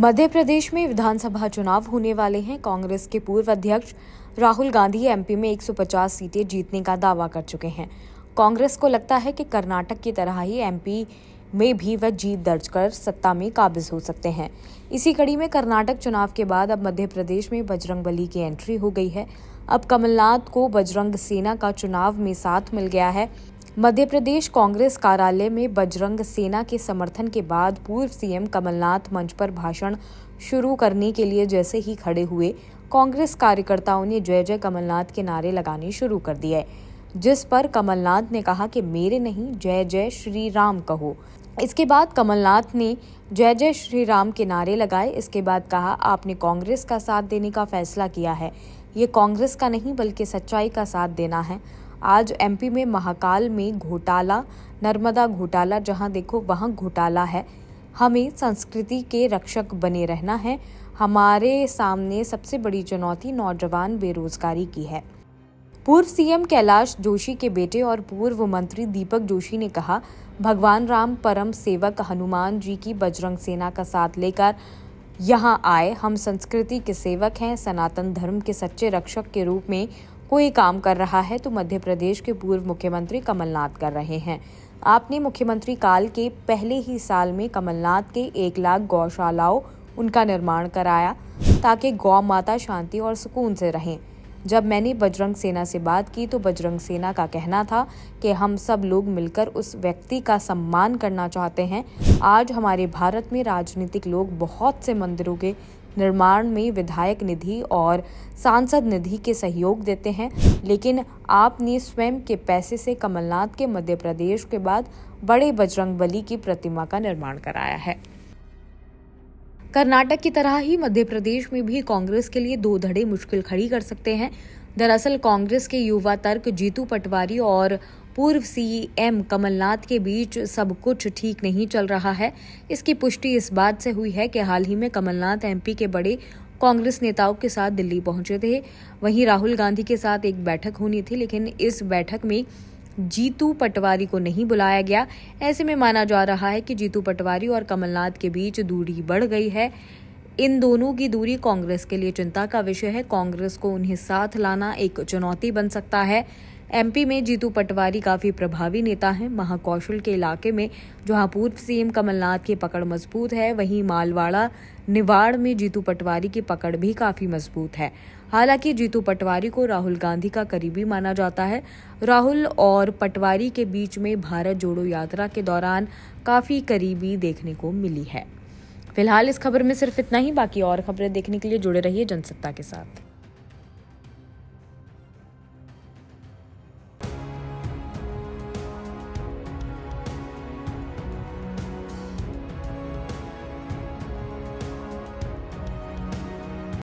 मध्य प्रदेश में विधानसभा चुनाव होने वाले हैं कांग्रेस के पूर्व अध्यक्ष राहुल गांधी एमपी में 150 सीटें जीतने का दावा कर चुके हैं कांग्रेस को लगता है कि कर्नाटक की तरह ही एमपी में भी वह जीत दर्ज कर सत्ता में काबिज हो सकते हैं इसी कड़ी में कर्नाटक चुनाव के बाद अब मध्य प्रदेश में बजरंग बली की एंट्री हो गई है अब कमलनाथ को बजरंग सेना का चुनाव में साथ मिल गया है मध्य प्रदेश कांग्रेस कार्यालय में बजरंग सेना के समर्थन के बाद पूर्व सीएम कमलनाथ मंच पर भाषण शुरू करने के लिए जैसे ही खड़े हुए कांग्रेस कार्यकर्ताओं ने जय जय कमलनाथ के नारे लगाने शुरू कर दिए जिस पर कमलनाथ ने कहा कि मेरे नहीं जय जय श्री राम कहो इसके बाद कमलनाथ ने जय जय श्री राम के नारे लगाए इसके बाद कहा आपने कांग्रेस का साथ देने का फैसला किया है ये कांग्रेस का नहीं बल्कि सच्चाई का साथ देना है आज एमपी में महाकाल में घोटाला नर्मदा घोटाला जहां देखो वहां घोटाला है हमें संस्कृति के रक्षक बने रहना है हमारे सामने सबसे बड़ी चुनौती नौजवान बेरोजगारी की है पूर्व सीएम कैलाश जोशी के बेटे और पूर्व मंत्री दीपक जोशी ने कहा भगवान राम परम सेवक हनुमान जी की बजरंग सेना का साथ लेकर यहाँ आए हम संस्कृति के सेवक हैं सनातन धर्म के सच्चे रक्षक के रूप में कोई काम कर रहा है तो मध्य प्रदेश के पूर्व मुख्यमंत्री कमलनाथ कर रहे हैं आपने मुख्यमंत्री काल के पहले ही साल में कमलनाथ के एक लाख गौशालाओं उनका निर्माण कराया ताकि गौ माता शांति और सुकून से रहें जब मैंने बजरंग सेना से बात की तो बजरंग सेना का कहना था कि हम सब लोग मिलकर उस व्यक्ति का सम्मान करना चाहते हैं आज हमारे भारत में राजनीतिक लोग बहुत से मंदिरों के निर्माण में विधायक निधि और सांसद निधि के सहयोग देते हैं लेकिन आपने स्वयं के पैसे से कमलनाथ के मध्य प्रदेश के बाद बड़े बजरंग बली की प्रतिमा का निर्माण कराया है कर्नाटक की तरह ही मध्य प्रदेश में भी कांग्रेस के लिए दो धड़े मुश्किल खड़ी कर सकते हैं दरअसल कांग्रेस के युवा तर्क जीतू पटवारी और पूर्व सीएम e कमलनाथ के बीच सब कुछ ठीक नहीं चल रहा है इसकी पुष्टि इस बात से हुई है कि हाल ही में कमलनाथ एमपी के बड़े कांग्रेस नेताओं के साथ दिल्ली पहुंचे थे वहीं राहुल गांधी के साथ एक बैठक होनी थी लेकिन इस बैठक में जीतू पटवारी को नहीं बुलाया गया ऐसे में माना जा रहा है कि जीतू पटवारी और कमलनाथ के बीच दूरी बढ़ गई है इन दोनों की दूरी कांग्रेस के लिए चिंता का विषय है कांग्रेस को उन्हें साथ लाना एक चुनौती बन सकता है एमपी में जीतू पटवारी काफी प्रभावी नेता हैं महाकौशल के इलाके में जहां पूर्व सीएम कमलनाथ की पकड़ मजबूत है वहीं मालवाड़ा निवाड़ में जीतू पटवारी की पकड़ भी काफी मजबूत है हालांकि जीतू पटवारी को राहुल गांधी का करीबी माना जाता है राहुल और पटवारी के बीच में भारत जोड़ो यात्रा के दौरान काफी करीबी देखने को मिली है फिलहाल इस खबर में सिर्फ इतना ही बाकी और खबरें देखने के लिए जुड़े रहिए जनसत्ता के साथ